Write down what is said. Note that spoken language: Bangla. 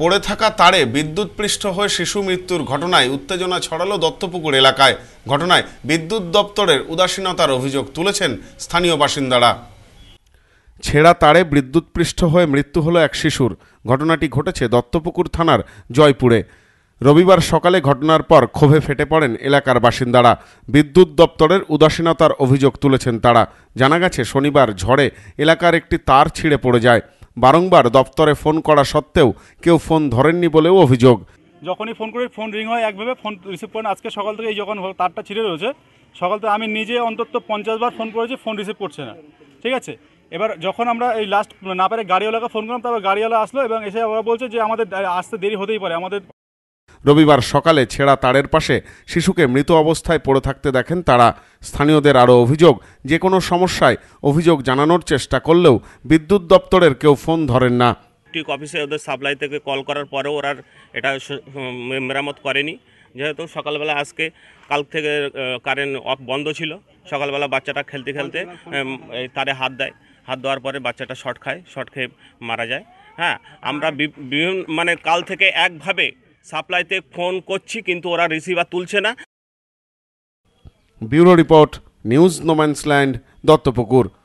পড়ে থাকা তারে পৃষ্ঠ হয়ে শিশু মৃত্যুর ঘটনায় উত্তেজনা ছড়ালো দত্তপুকুর এলাকায় ঘটনায় বিদ্যুৎ দপ্তরের উদাসীনতার অভিযোগ তুলেছেন স্থানীয় বাসিন্দারা ছেঁড়া তারে বিদ্যুৎপৃষ্ট হয়ে মৃত্যু হলো এক শিশুর ঘটনাটি ঘটেছে দত্তপুকুর থানার জয়পুরে রবিবার সকালে ঘটনার পর ক্ষোভে ফেটে পড়েন এলাকার বাসিন্দারা বিদ্যুৎ দপ্তরের উদাসীনতার অভিযোগ তুলেছেন তারা জানা গেছে শনিবার ঝড়ে এলাকার একটি তার ছিঁড়ে পড়ে যায় বারংবার দপ্তরে ফোন করা সত্ত্বেও কেউ ফোন ধরেননি বলেও অভিযোগ যখনই ফোন করি ফোন রিং হয় একভাবে ফোন রিসিভ করেন আজকে সকাল থেকে এই যখন তারটা ছিঁড়ে রয়েছে সকাল থেকে আমি নিজে অন্তত পঞ্চাশ বার ফোন করেছি ফোন রিসিভ করছে না ঠিক আছে এবার যখন আমরা এই লাস্ট না পারে গাড়িওয়ালাকে ফোন করলাম তারপর গাড়িওয়ালা আসলো এবং এসে ওরা বলছে যে আমাদের আসতে দেরি হতেই পারে আমাদের রবিবার সকালে ছেঁড়া তারের পাশে শিশুকে মৃত অবস্থায় পড়ে থাকতে দেখেন তারা স্থানীয়দের আরও অভিযোগ যে কোনো সমস্যায় অভিযোগ জানানোর চেষ্টা করলেও বিদ্যুৎ দপ্তরের কেউ ফোন ধরেন না ঠিক অফিসে ওদের সাপ্লাই থেকে কল করার পরেও ওরা এটা মেরামত করেনি যেহেতু সকালবেলা আজকে কাল থেকে কারেন্ট অফ বন্ধ ছিল সকালবেলা বাচ্চাটা খেলতে খেলতে তারে হাত দেয় হাত দেওয়ার পরে বাচ্চাটা শর্ট খায় শর্ট খেয়ে মারা যায় হ্যাঁ আমরা বিভিন্ন মানে কাল থেকে একভাবে সাপ্লাইতে ফোন করছি কিন্তু ওরা রিসিভার তুলছে না bureau report news no man's land Duttapukur